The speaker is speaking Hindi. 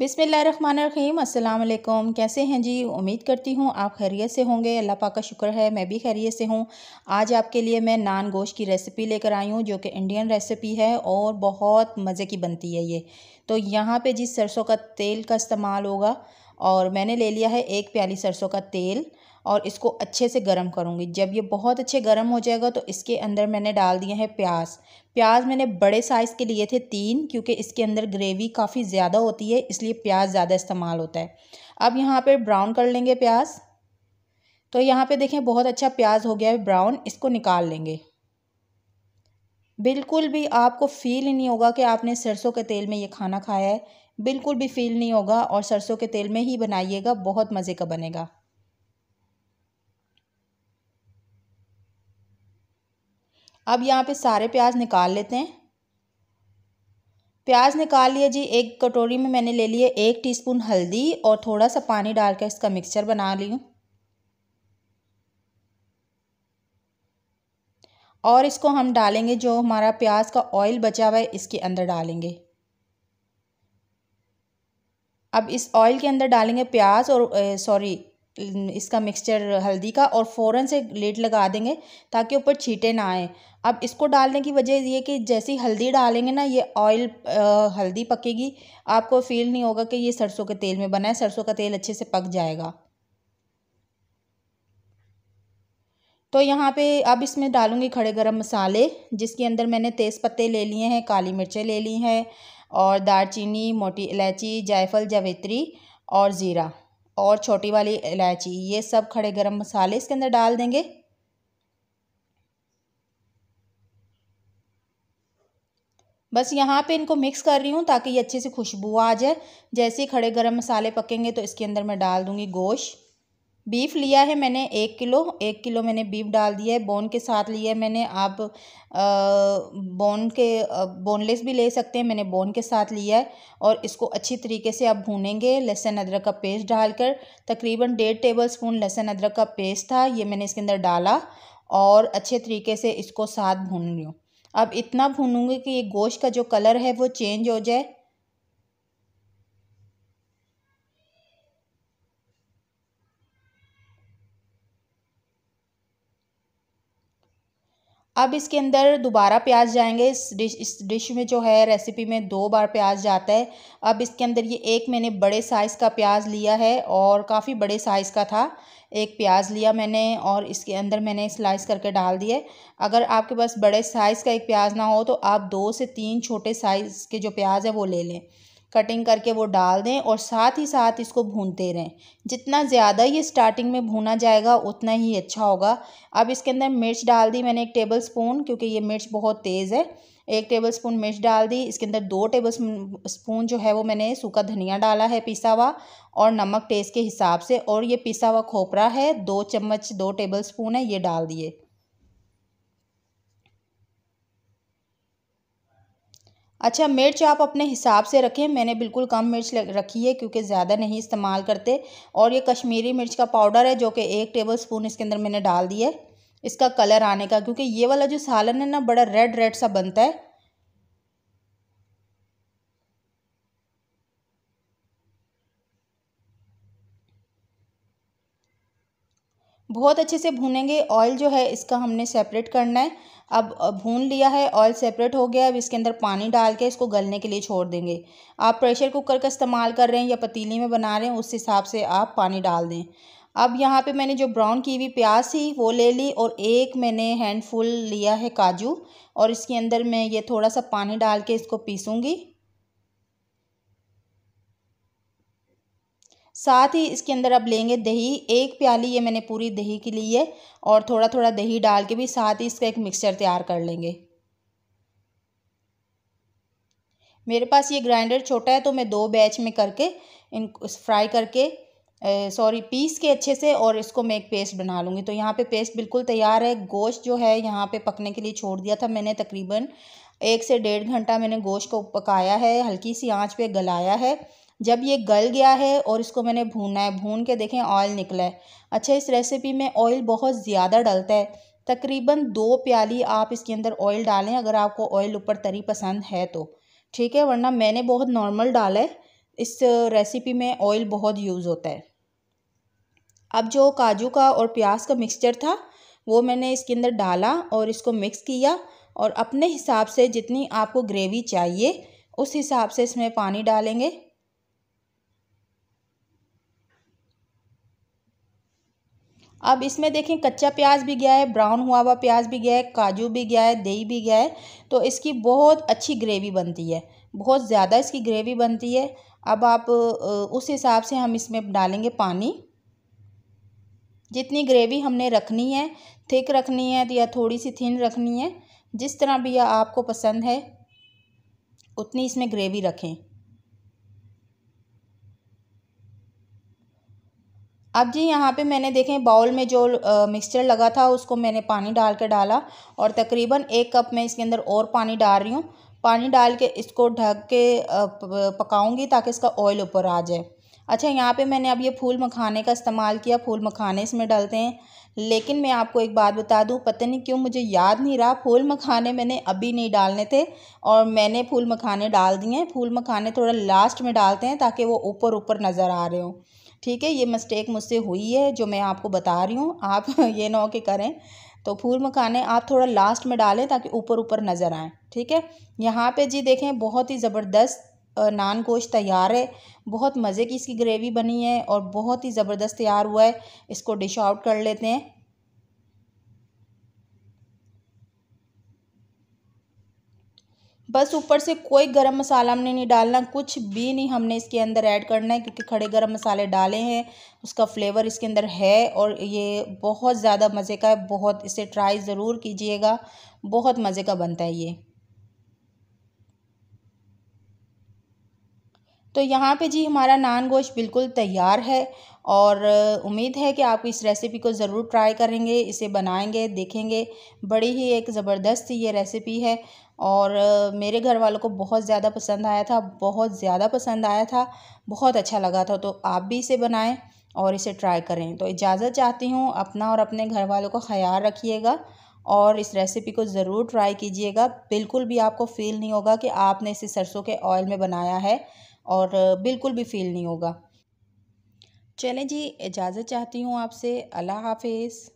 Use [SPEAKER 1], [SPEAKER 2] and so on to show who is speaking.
[SPEAKER 1] बिसमीम अल्लाम कैसे हैं जी उम्मीद करती हूँ आप खैरियत से होंगे अल्लाह पाक का शुक्र है मैं भी खैरियत से हूँ आज आपके लिए मैं नान गोश्त की रेसिपी लेकर आई हूँ जो कि इंडियन रेसिपी है और बहुत मज़े की बनती है ये तो यहाँ पे जी सरसों का तेल का इस्तेमाल होगा और मैंने ले लिया है एक प्याली सरसों का तेल और इसको अच्छे से गर्म करूँगी जब ये बहुत अच्छे गर्म हो जाएगा तो इसके अंदर मैंने डाल दिया है प्याज प्याज मैंने बड़े साइज़ के लिए थे तीन क्योंकि इसके अंदर ग्रेवी काफ़ी ज़्यादा होती है इसलिए प्याज ज़्यादा इस्तेमाल होता है अब यहाँ पर ब्राउन कर लेंगे प्याज तो यहाँ पर देखें बहुत अच्छा प्याज हो गया है ब्राउन इसको निकाल लेंगे बिल्कुल भी आपको फ़ील ही नहीं होगा कि आपने सरसों के तेल में ये खाना खाया है बिल्कुल भी फील नहीं होगा और सरसों के तेल में ही बनाइएगा बहुत मज़े का बनेगा अब यहाँ पे सारे प्याज निकाल लेते हैं प्याज निकाल लिए जी एक कटोरी में मैंने ले लिए एक टीस्पून हल्दी और थोड़ा सा पानी डाल कर इसका मिक्सचर बना ली हूँ और इसको हम डालेंगे जो हमारा प्याज का ऑयल बचा हुआ है इसके अंदर डालेंगे अब इस ऑयल के अंदर डालेंगे प्याज और सॉरी इसका मिक्सचर हल्दी का और फ़ौरन से लेट लगा देंगे ताकि ऊपर छीटे ना आए अब इसको डालने की वजह ये कि जैसी हल्दी डालेंगे ना ये ऑयल हल्दी पकेगी आपको फील नहीं होगा कि ये सरसों के तेल में बना है सरसों का तेल अच्छे से पक जाएगा तो यहाँ पे अब इसमें डालूँगी खड़े गरम मसाले जिसके अंदर मैंने तेज़ पत्ते ले लिए हैं काली मिर्चें ले ली हैं और दालचीनी मोटी इलायची जायफल जावित्री और ज़ीरा और छोटी वाली इलायची ये सब खड़े गरम मसाले इसके अंदर डाल देंगे बस यहाँ पे इनको मिक्स कर रही हूँ ताकि ये अच्छे से खुशबू आ जाए जैसे ही खड़े गरम मसाले पकेंगे तो इसके अंदर मैं डाल दूँगी गोश्त बीफ लिया है मैंने एक किलो एक किलो मैंने बीफ डाल दिया है बोन के साथ लिया है मैंने आप बोन के बोनलेस भी ले सकते हैं मैंने बोन के साथ लिया है और इसको अच्छी तरीके से आप भूनेंगे लहसुन अदरक का पेस्ट डालकर तकरीबन डेढ़ टेबल स्पून लहसुन अदरक का पेस्ट था ये मैंने इसके अंदर डाला और अच्छे तरीके से इसको साथ भून लूँ अब इतना भूनूंगी कि ये गोश्त का जो कलर है वो चेंज हो जाए अब इसके अंदर दोबारा प्याज जाएंगे इस डिश इस डिश में जो है रेसिपी में दो बार प्याज जाता है अब इसके अंदर ये एक मैंने बड़े साइज़ का प्याज लिया है और काफ़ी बड़े साइज़ का था एक प्याज लिया मैंने और इसके अंदर मैंने स्लाइस करके डाल दिए अगर आपके पास बड़े साइज़ का एक प्याज ना हो तो आप दो से तीन छोटे साइज़ के जो प्याज है वो ले लें कटिंग करके वो डाल दें और साथ ही साथ इसको भूनते रहें जितना ज़्यादा ये स्टार्टिंग में भूना जाएगा उतना ही अच्छा होगा अब इसके अंदर मिर्च डाल दी मैंने एक टेबल स्पून क्योंकि ये मिर्च बहुत तेज़ है एक टेबल स्पून मिर्च डाल दी इसके अंदर दो टेबल स्पून जो है वो मैंने सूखा धनिया डाला है पिसा हुआ और नमक टेस्ट के हिसाब से और ये पिसा हुआ खोपरा है दो चम्मच दो टेबल स्पून है ये डाल दिए अच्छा मिर्च आप अपने हिसाब से रखें मैंने बिल्कुल कम मिर्च रखी है क्योंकि ज़्यादा नहीं इस्तेमाल करते और ये कश्मीरी मिर्च का पाउडर है जो कि एक टेबल स्पून इसके अंदर मैंने डाल दिया है इसका कलर आने का क्योंकि ये वाला जो सालन है ना बड़ा रेड रेड सा बनता है बहुत अच्छे से भूनेंगे ऑयल जो है इसका हमने सेपरेट करना है अब भून लिया है ऑयल सेपरेट हो गया है अब इसके अंदर पानी डाल के इसको गलने के लिए छोड़ देंगे आप प्रेशर कुकर का इस्तेमाल कर रहे हैं या पतीली में बना रहे हैं उस हिसाब से आप पानी डाल दें अब यहाँ पे मैंने जो ब्राउन की हुई प्याज थी वो ले ली और एक मैंने हैंडफुल लिया है काजू और इसके अंदर मैं ये थोड़ा सा पानी डाल के इसको पीसूँगी साथ ही इसके अंदर अब लेंगे दही एक प्याली ये मैंने पूरी दही की ली है और थोड़ा थोड़ा दही डाल के भी साथ ही इसका एक मिक्सचर तैयार कर लेंगे मेरे पास ये ग्राइंडर छोटा है तो मैं दो बैच में करके इन फ्राई करके सॉरी पीस के अच्छे से और इसको मैं एक पेस्ट बना लूँगी तो यहाँ पे पेस्ट बिल्कुल तैयार है गोश्त जो है यहाँ पे पकने के लिए छोड़ दिया था मैंने तकरीबन एक से डेढ़ घंटा मैंने गोश्त को पकाया है हल्की सी आंच पे गलाया है जब ये गल गया है और इसको मैंने भूनना है भून के देखें ऑयल निकला है अच्छा इस रेसिपी में ऑयल बहुत ज़्यादा डलता है तकरीबन दो प्याली आप इसके अंदर ऑयल डालें अगर आपको ऑयल ऊपर तरी पसंद है तो ठीक है वरना मैंने बहुत नॉर्मल डाला है इस रेसिपी में ऑयल बहुत यूज़ होता है अब जो काजू का और प्याज का मिक्सचर था वो मैंने इसके अंदर डाला और इसको मिक्स किया और अपने हिसाब से जितनी आपको ग्रेवी चाहिए उस हिसाब से इसमें पानी डालेंगे अब इसमें देखें कच्चा प्याज भी गया है ब्राउन हुआ हुआ प्याज भी गया है काजू भी गया है दही भी गया है तो इसकी बहुत अच्छी ग्रेवी बनती है बहुत ज़्यादा इसकी ग्रेवी बनती है अब आप उस हिसाब से हम इसमें डालेंगे पानी जितनी ग्रेवी हमने रखनी है थिक रखनी है या थोड़ी सी थिन रखनी है जिस तरह भी आपको पसंद है उतनी इसमें ग्रेवी रखें अब जी यहाँ पे मैंने देखें बाउल में जो मिक्सचर लगा था उसको मैंने पानी डाल के डाला और तकरीबन एक कप मैं इसके अंदर और पानी डाल रही हूँ पानी डाल के इसको ढक के पकाऊंगी ताकि इसका ऑयल ऊपर आ जाए अच्छा यहाँ पे मैंने अब ये फूल मखाने का इस्तेमाल किया फूल मखाने इसमें डालते हैं लेकिन मैं आपको एक बात बता दूँ पता नहीं क्यों मुझे याद नहीं रहा फूल मखाने मैंने अभी नहीं डालने थे और मैंने फूल मखाने डाल दिए हैं फूल मखाने थोड़ा लास्ट में डालते हैं ताकि वो ऊपर ऊपर नज़र आ रहे हों ठीक है ये मिस्टेक मुझसे हुई है जो मैं आपको बता रही हूँ आप ये ना हो कि करें तो फूल मखाने आप थोड़ा लास्ट में डालें ताकि ऊपर ऊपर नज़र आएँ ठीक है यहाँ पे जी देखें बहुत ही ज़बरदस्त नान गोश्त तैयार है बहुत मज़े की इसकी ग्रेवी बनी है और बहुत ही ज़बरदस्त तैयार हुआ है इसको डिश आउट कर लेते हैं बस ऊपर से कोई गरम मसाला हमने नहीं डालना कुछ भी नहीं हमने इसके अंदर ऐड करना है क्योंकि खड़े गरम मसाले डाले हैं उसका फ्लेवर इसके अंदर है और ये बहुत ज़्यादा मज़े का है बहुत इसे ट्राई ज़रूर कीजिएगा बहुत मज़े का बनता है ये तो यहाँ पे जी हमारा नान गोश्त बिल्कुल तैयार है और उम्मीद है कि आप इस रेसिपी को ज़रूर ट्राई करेंगे इसे बनाएंगे देखेंगे बड़ी ही एक ज़बरदस्त ये रेसिपी है और मेरे घर वालों को बहुत ज़्यादा पसंद आया था बहुत ज़्यादा पसंद आया था बहुत अच्छा लगा था तो आप भी इसे बनाएं और इसे ट्राई करें तो इजाज़त चाहती हूँ अपना और अपने घर वालों का ख्याल रखिएगा और इस रेसिपी को ज़रूर ट्राई कीजिएगा बिल्कुल भी आपको फील नहीं होगा कि आपने इसे सरसों के ऑयल में बनाया है और बिल्कुल भी फ़ील नहीं होगा चलें जी इजाज़त चाहती हूँ आपसे अल्लाह हाफिज़